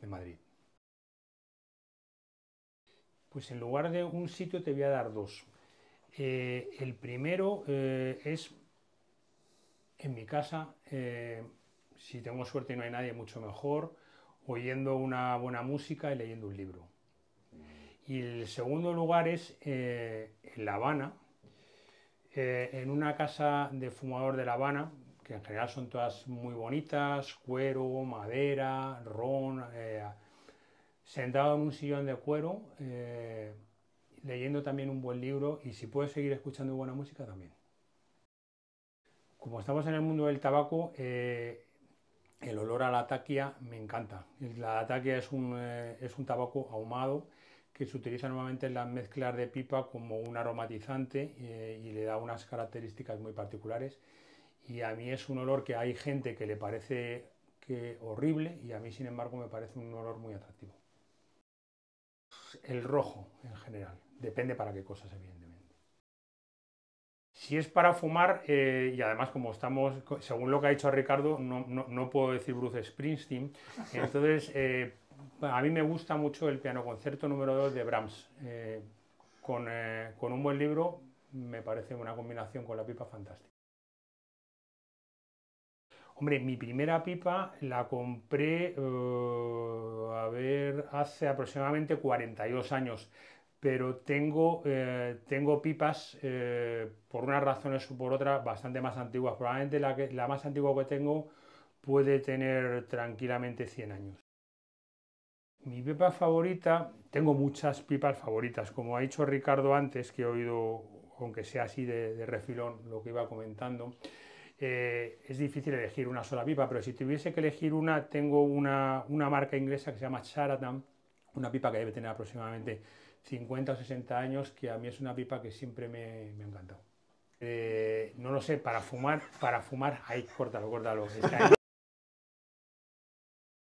de Madrid. Pues en lugar de un sitio te voy a dar dos. Eh, el primero eh, es en mi casa, eh, si tengo suerte y no hay nadie, mucho mejor, oyendo una buena música y leyendo un libro. Y el segundo lugar es en La Habana, en una casa de fumador de La Habana, que en general son todas muy bonitas, cuero, madera, ron, eh, sentado en un sillón de cuero, eh, leyendo también un buen libro y si puedes seguir escuchando buena música también. Como estamos en el mundo del tabaco, eh, el olor a la taquia me encanta. La ataquia es un, es un tabaco ahumado que se utiliza normalmente en las mezclas de pipa como un aromatizante y le da unas características muy particulares y a mí es un olor que hay gente que le parece que horrible y a mí sin embargo me parece un olor muy atractivo. El rojo en general, depende para qué cosas evidentemente. Si es para fumar, eh, y además como estamos, según lo que ha dicho Ricardo, no, puedo decir Bruce Springsteen, entonces eh, a mí me gusta mucho el piano concierto número 2 de Brahms. Eh, con, con un buen libro me parece una combinación con la pipa fantástica. Hombre, mi primera pipa la compré, eh, a ver, hace aproximadamente 42 años, pero tengo, eh, tengo pipas, eh, por unas razones o por otras, bastante más antiguas. Probablemente la, la más antigua que tengo puede tener tranquilamente 100 años. Mi pipa favorita, tengo muchas pipas favoritas, como ha dicho Ricardo antes, que he oído, aunque sea así de refilón, lo que iba comentando. Eh, es difícil elegir una sola pipa, pero si tuviese que elegir una, tengo una, una marca inglesa que se llama Charatan, una pipa que debe tener aproximadamente 50 o 60 años, que a mí es una pipa que siempre me, me ha encantado. Eh, no lo sé, para fumar, para fumar, ahí, córtalo, córtalo.